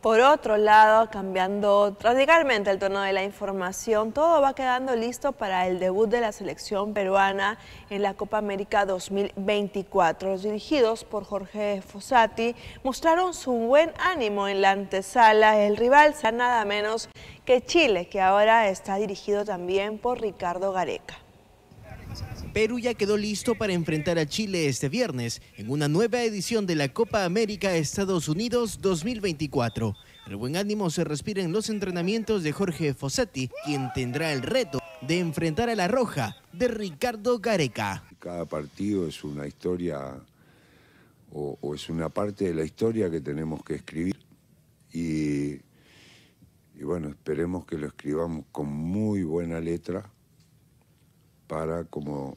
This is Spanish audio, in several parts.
Por otro lado, cambiando radicalmente el tono de la información, todo va quedando listo para el debut de la selección peruana en la Copa América 2024. Los dirigidos por Jorge Fossati mostraron su buen ánimo en la antesala. El rival sea nada menos que Chile, que ahora está dirigido también por Ricardo Gareca. Perú ya quedó listo para enfrentar a Chile este viernes en una nueva edición de la Copa América Estados Unidos 2024. El buen ánimo se respira en los entrenamientos de Jorge Fossetti, quien tendrá el reto de enfrentar a la Roja de Ricardo Gareca. Cada partido es una historia o, es una parte de la historia que tenemos que escribir y bueno, esperemos que lo escribamos con muy buena letra para, como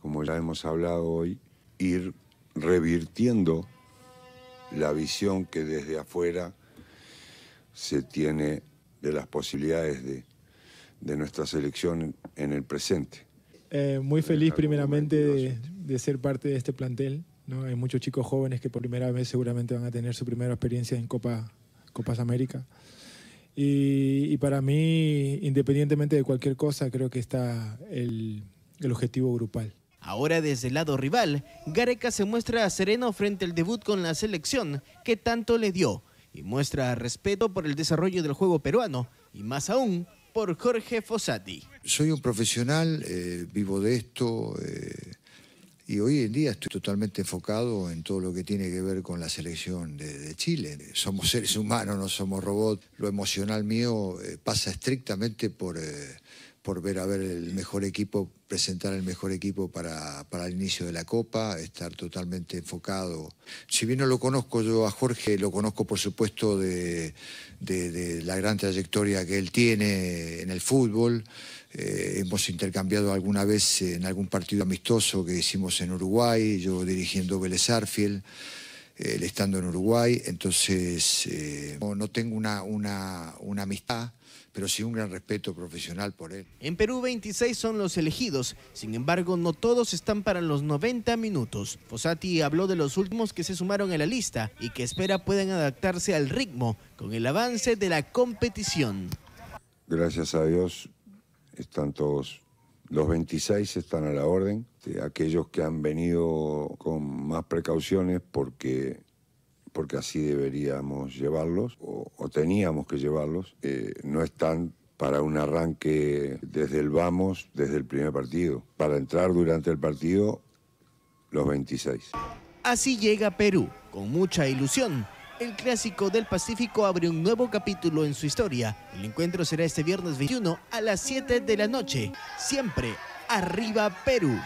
como ya hemos hablado hoy, ir revirtiendo la visión que desde afuera se tiene de las posibilidades de, nuestra selección en el presente. Eh, muy feliz primeramente de, ser parte de este plantel. Hay muchos chicos jóvenes que por primera vez seguramente van a tener su primera experiencia en Copa, Copas América. Y, para mí, independientemente de cualquier cosa, creo que está el objetivo grupal. Ahora desde el lado rival, Gareca se muestra sereno frente al debut con la selección que tanto le dio y muestra respeto por el desarrollo del juego peruano y más aún por Jorge Fossati. Soy un profesional, eh, vivo de esto eh, y hoy en día estoy totalmente enfocado en todo lo que tiene que ver con la selección de, Chile. Somos seres humanos, no somos robots. Lo emocional mío eh, pasa estrictamente por por ver a ver el mejor equipo, presentar el mejor equipo para, el inicio de la Copa, estar totalmente enfocado. Si bien no lo conozco yo a Jorge, lo conozco por supuesto de, la gran trayectoria que él tiene en el fútbol. Eh, hemos intercambiado alguna vez en algún partido amistoso que hicimos en Uruguay, yo dirigiendo Vélez Arfield estando en Uruguay, entonces eh, no, tengo una, amistad pero sí un gran respeto profesional por él. En Perú 26 son los elegidos, sin embargo no todos están para los 90 minutos. Posati habló de los últimos que se sumaron a la lista y que espera puedan adaptarse al ritmo con el avance de la competición. Gracias a Dios están todos los 26 están a la orden, aquellos que han venido con más precauciones porque porque así deberíamos llevarlos o, teníamos que llevarlos, eh, no están para un arranque desde el vamos, desde el primer partido, para entrar durante el partido los 26. Así llega Perú, con mucha ilusión, el Clásico del Pacífico abre un nuevo capítulo en su historia. El encuentro será este viernes 21 a las 7 de la noche. Siempre arriba Perú.